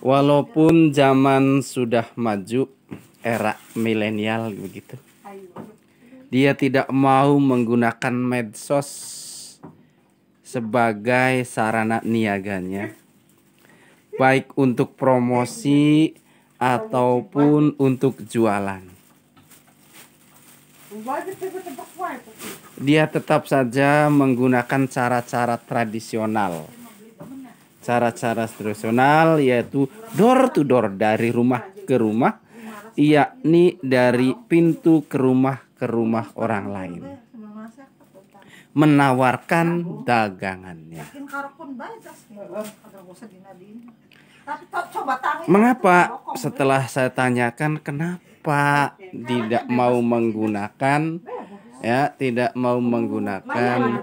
Walaupun zaman sudah maju era milenial begitu. Dia tidak mau menggunakan medsos sebagai sarana niaganya baik untuk promosi ataupun untuk jualan dia tetap saja menggunakan cara-cara tradisional. Cara-cara tradisional yaitu door to door dari rumah ke rumah, yakni dari pintu ke rumah ke rumah orang lain. Menawarkan dagangannya. Mengapa setelah saya tanyakan kenapa tidak mau menggunakan ya tidak mau menggunakan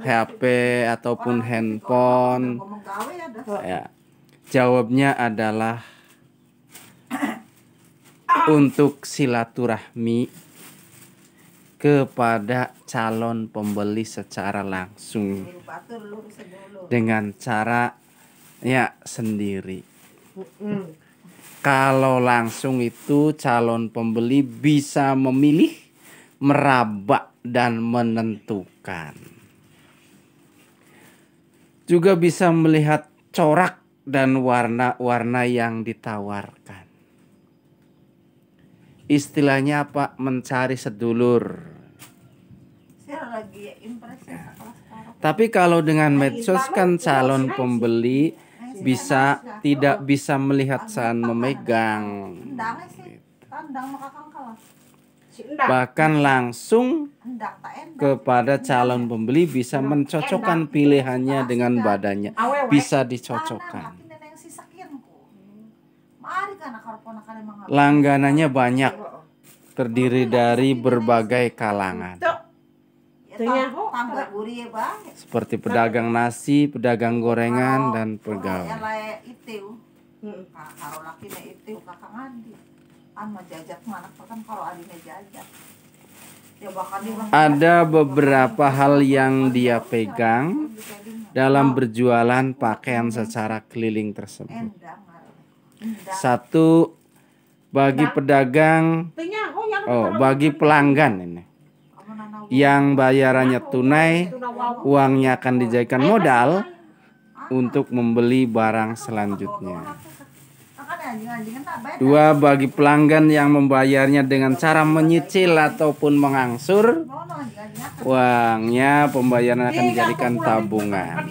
HP ataupun handphone ya jawabnya adalah untuk silaturahmi kepada calon pembeli secara langsung dengan cara ya sendiri kalau langsung itu calon pembeli bisa memilih meraba dan menentukan. Juga bisa melihat corak dan warna-warna yang ditawarkan. Istilahnya apa? Mencari sedulur. Saya lagi impresi. Ya. Tapi kalau dengan nah, medsos kan calon nah, pembeli nah, bisa tidak bisa melihat saat memegang bahkan langsung kepada calon pembeli bisa mencocokkan pilihannya dengan badannya bisa dicocokkan langganannya banyak terdiri dari berbagai kalangan ya, ya. Ya, seperti pedagang nasi, pedagang gorengan dan pegawai sama jajak anak kan kalau adiknya jajak ya, ada beberapa hal yang dia pegang gitu, dalam berjualan pakaian secara keliling tersebut. Satu bagi pedagang, oh, oh bagi pelanggan ini yang bayarannya tunai, uangnya akan dijadikan eh, modal ah. untuk membeli barang selanjutnya. Dua bagi pelanggan yang membayarnya dengan cara menyicil ataupun mengangsur uangnya pembayaran akan dijadikan tabungan.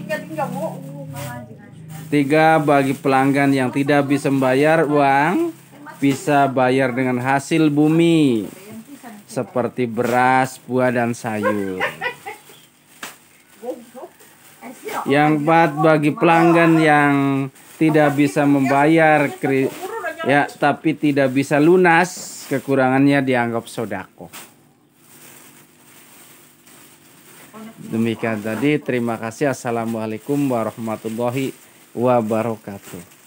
Tiga bagi pelanggan yang tidak bisa membayar uang bisa bayar dengan hasil bumi seperti beras, buah dan sayur. Yang empat bagi pelanggan yang tidak bisa membayar ya tapi tidak bisa lunas kekurangannya dianggap sodako. Demikian tadi terima kasih assalamualaikum warahmatullahi wabarakatuh.